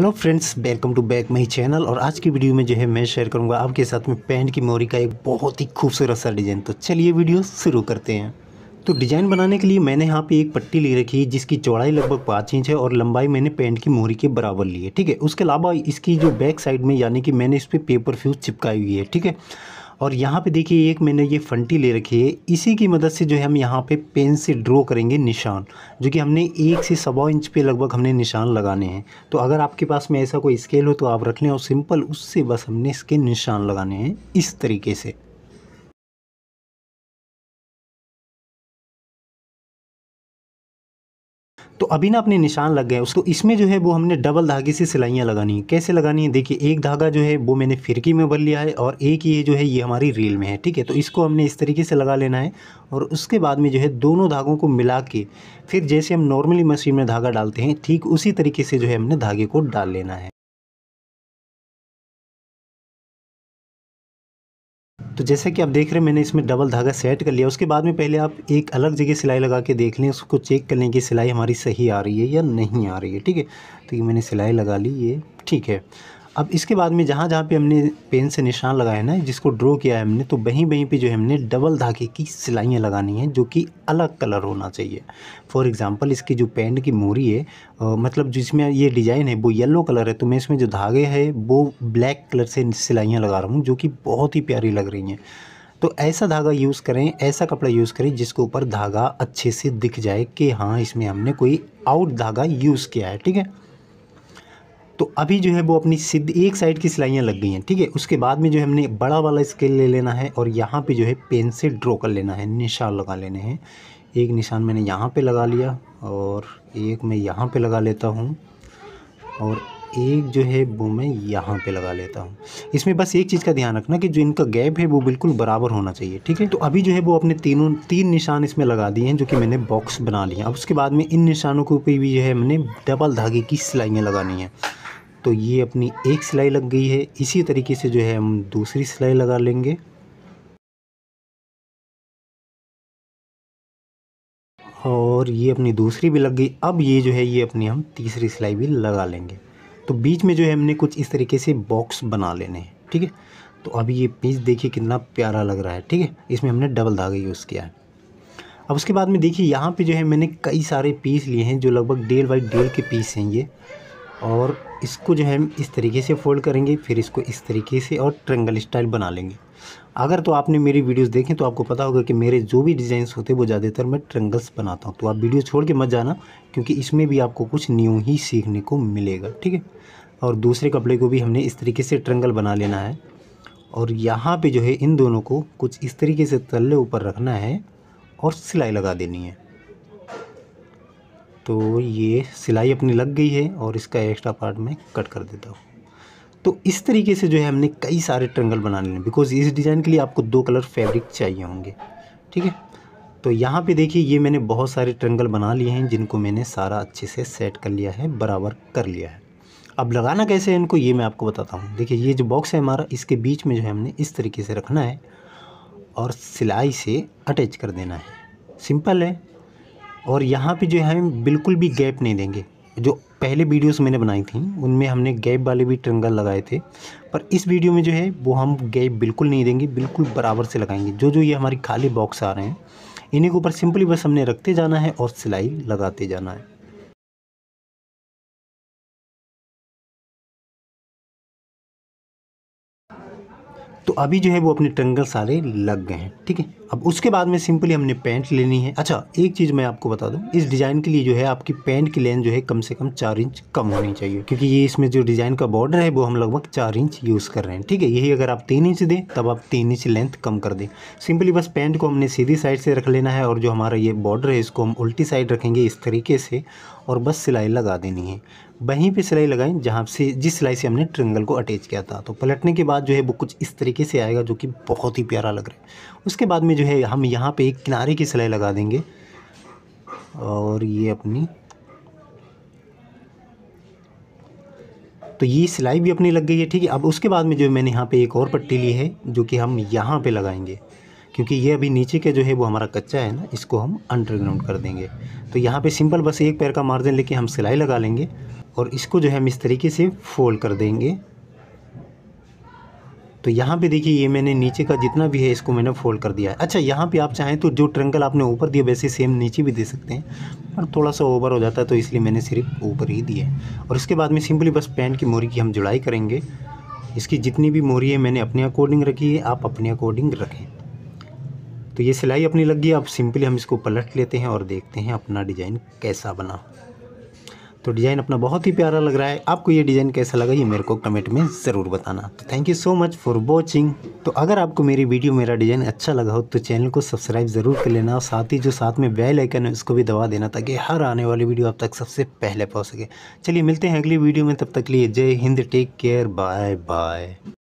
hello friends welcome to back my channel और आज की वीडियो में जो है मैं शेयर करूंगा आपके साथ में पैंट की मोरी का एक बहुत ही खूबसूरत सा डिज़ाइन तो चलिए वीडियो शुरू करते हैं तो डिज़ाइन बनाने के लिए मैंने यहाँ पे एक पट्टी ले रखी है जिसकी चौड़ाई लगभग पाँच इंच है और लंबाई मैंने पेंट की मोरी के बराबर ली है ठीक है उसके अलावा इसकी जो बैक साइड में यानी कि मैंने इस पर पे पेपर फ्यूज चिपकाई हुई है ठीक है और यहाँ पे देखिए एक मैंने ये फंटी ले रखी है इसी की मदद से जो है हम यहाँ पे पेन से ड्रॉ करेंगे निशान जो कि हमने एक से सवा इंच पे लगभग हमने निशान लगाने हैं तो अगर आपके पास में ऐसा कोई स्केल हो तो आप रख लें और सिंपल उससे बस हमने इसके निशान लगाने हैं इस तरीके से तो अभी ना अपने निशान लग गए उसको इसमें जो है वो हमने डबल धागे से सिलाइयाँ लगानी है कैसे लगानी है देखिए एक धागा जो है वो मैंने फिरकी में भर लिया है और एक ये जो है ये हमारी रील में है ठीक है तो इसको हमने इस तरीके से लगा लेना है और उसके बाद में जो है दोनों धागों को मिला के फिर जैसे हम नॉर्मली मशीन में धागा डालते हैं ठीक उसी तरीके से जो है हमने धागे को डाल लेना है तो जैसा कि आप देख रहे हैं मैंने इसमें डबल धागा सेट कर लिया उसके बाद में पहले आप एक अलग जगह सिलाई लगा के देख लें उसको चेक कर लें कि सिलाई हमारी सही आ रही है या नहीं आ रही है ठीक है तो ये मैंने सिलाई लगा ली ये ठीक है अब इसके बाद में जहाँ जहाँ पे हमने पेन से निशान लगाया ना जिसको ड्रॉ किया है हमने तो वहीं वहीं पे जो है हमने डबल धागे की सिलाइयाँ लगानी हैं जो कि अलग कलर होना चाहिए फॉर एग्ज़ाम्पल इसकी जो पेंट की मोरी है आ, मतलब जिसमें ये डिज़ाइन है वो येलो कलर है तो मैं इसमें जो धागे है वो ब्लैक कलर से सिलाइयाँ लगा रहा हूँ जो कि बहुत ही प्यारी लग रही हैं तो ऐसा धागा यूज़ करें ऐसा कपड़ा यूज़ करें जिसके ऊपर धागा अच्छे से दिख जाए कि हाँ इसमें हमने कोई आउट धागा यूज़ किया है ठीक है तो अभी जो है वो अपनी सिद्ध एक साइड की सिलाइयाँ लग गई हैं ठीक है उसके बाद में जो है हमने बड़ा वाला स्केल ले लेना है और यहाँ पे जो है पेन से ड्रॉ कर लेना है निशान लगा लेने हैं एक निशान मैंने यहाँ पे लगा लिया और एक मैं यहाँ पे लगा लेता हूँ और एक जो है वो मैं यहाँ पे लगा लेता हूँ इसमें बस एक चीज़ का ध्यान रखना कि जो इनका गैप है वो बिल्कुल बराबर होना चाहिए ठीक है तो अभी जो है वो अपने तीनों तीन निशान इसमें लगा दिए हैं जो कि मैंने बॉक्स बना लिया अब उसके बाद में इन निशानों के ऊपर भी जो है मैंने डबल धागे की सिलाइयाँ लगानी हैं तो ये अपनी एक सिलाई लग गई है इसी तरीके से जो है हम दूसरी सिलाई लगा लेंगे और ये अपनी दूसरी भी लग गई अब ये जो है ये अपनी हम तीसरी सिलाई भी लगा लेंगे तो बीच में जो है हमने कुछ इस तरीके से बॉक्स बना लेने हैं ठीक है तो अभी ये पीस देखिए कितना प्यारा लग रहा है ठीक है इसमें हमने डबल धागा यूज़ किया है अब उसके बाद में देखिए यहाँ पे जो है मैंने कई सारे पीस लिए हैं जो लगभग डेढ़ बाई डेढ़ के पीस हैं ये और इसको जो है हम इस तरीके से फोल्ड करेंगे फिर इसको इस तरीके से और ट्रेंगल स्टाइल बना लेंगे अगर तो आपने मेरी वीडियोस देखें तो आपको पता होगा कि मेरे जो भी डिज़ाइंस होते हैं वो ज़्यादातर मैं ट्रेंगल्स बनाता हूँ तो आप वीडियो छोड़ के मत जाना क्योंकि इसमें भी आपको कुछ न्यू ही सीखने को मिलेगा ठीक है और दूसरे कपड़े को भी हमने इस तरीके से ट्रेंगल बना लेना है और यहाँ पर जो है इन दोनों को कुछ इस तरीके से तल्ले ऊपर रखना है और सिलाई लगा देनी है तो ये सिलाई अपनी लग गई है और इसका एक्स्ट्रा पार्ट मैं कट कर देता हूँ तो इस तरीके से जो है हमने कई सारे ट्रंगल बना लेने बिकॉज इस डिज़ाइन के लिए आपको दो कलर फैब्रिक चाहिए होंगे ठीक है तो यहाँ पे देखिए ये मैंने बहुत सारे ट्रंगल बना लिए हैं जिनको मैंने सारा अच्छे से सेट कर लिया है बराबर कर लिया है अब लगाना कैसे है इनको ये मैं आपको बताता हूँ देखिए ये जो बॉक्स है हमारा इसके बीच में जो है हमने इस तरीके से रखना है और सिलाई से अटैच कर देना है सिंपल है और यहाँ पे जो है हम बिल्कुल भी गैप नहीं देंगे जो पहले वीडियोस मैंने बनाई थी उनमें हमने गैप वाले भी ट्रंगल लगाए थे पर इस वीडियो में जो है वो हम गैप बिल्कुल नहीं देंगे बिल्कुल बराबर से लगाएंगे जो जो ये हमारी खाली बॉक्स आ रहे हैं इन्हीं के ऊपर सिंपली बस हमने रखते जाना है और सिलाई लगाते जाना है तो अभी जो है वो अपने ट्रंगल सारे लग गए हैं ठीक है अब उसके बाद में सिंपली हमने पैंट लेनी है अच्छा एक चीज़ मैं आपको बता दूं इस डिज़ाइन के लिए जो है आपकी पैंट की लेंथ जो है कम से कम चार इंच कम होनी चाहिए क्योंकि ये इसमें जो डिज़ाइन का बॉर्डर है वो हम लगभग चार इंच यूज़ कर रहे हैं ठीक है यही अगर आप तीन इंच दें तब आप तीन इंच लेंथ कम कर दें सिंपली बस पैंट को हमने सीधी साइड से रख लेना है और जो हमारा ये बॉर्डर है इसको हम उल्टी साइड रखेंगे इस तरीके से और बस सिलाई लगा देनी है वहीं पे सिलाई लगाएं जहाँ से जिस सिलाई से हमने ट्रिंगल को अटैच किया था तो पलटने के बाद जो है वो कुछ इस तरीके से आएगा जो कि बहुत ही प्यारा लग रहा है उसके बाद में जो है हम यहाँ पे एक किनारे की सिलाई लगा देंगे और ये अपनी तो ये सिलाई भी अपनी लग गई है ठीक है अब उसके बाद में जो है मैंने यहाँ पर एक और पट्टी ली है जो कि हम यहाँ पर लगाएंगे क्योंकि ये अभी नीचे के जो है वो हमारा कच्चा है ना इसको हम अंडरग्राउंड कर देंगे तो यहाँ पे सिंपल बस एक पैर का मार्जिन लेके हम सिलाई लगा लेंगे और इसको जो है हम इस तरीके से फोल्ड कर देंगे तो यहाँ पे देखिए ये मैंने नीचे का जितना भी है इसको मैंने फोल्ड कर दिया है अच्छा यहाँ पे आप चाहें तो जो ट्रंकल आपने ऊपर दिया वैसे सेम नीचे भी दे सकते हैं पर थोड़ा सा ओवर हो जाता है तो इसलिए मैंने सिर्फ ऊपर ही दिया है और इसके बाद में सिंपली बस पैंट की मोरी की हम जुड़ाई करेंगे इसकी जितनी भी मोरी है मैंने अपने अकॉर्डिंग रखी है आप अपने अकॉर्डिंग रखें तो ये सिलाई अपनी लग गई अब सिंपली हम इसको पलट लेते हैं और देखते हैं अपना डिज़ाइन कैसा बना तो डिज़ाइन अपना बहुत ही प्यारा लग रहा है आपको ये डिज़ाइन कैसा लगा ये मेरे को कमेंट में ज़रूर बताना तो thank you so much for watching तो अगर आपको मेरी वीडियो मेरा डिज़ाइन अच्छा लगा हो तो चैनल को सब्सक्राइब ज़रूर कर लेना और साथ ही जो साथ में बेल आइकन है उसको भी दबा देना ताकि हर आने वाली वीडियो आप तक सबसे पहले पहुँच सके चलिए मिलते हैं अगली वीडियो में तब तक लिए Jai Hind take care bye bye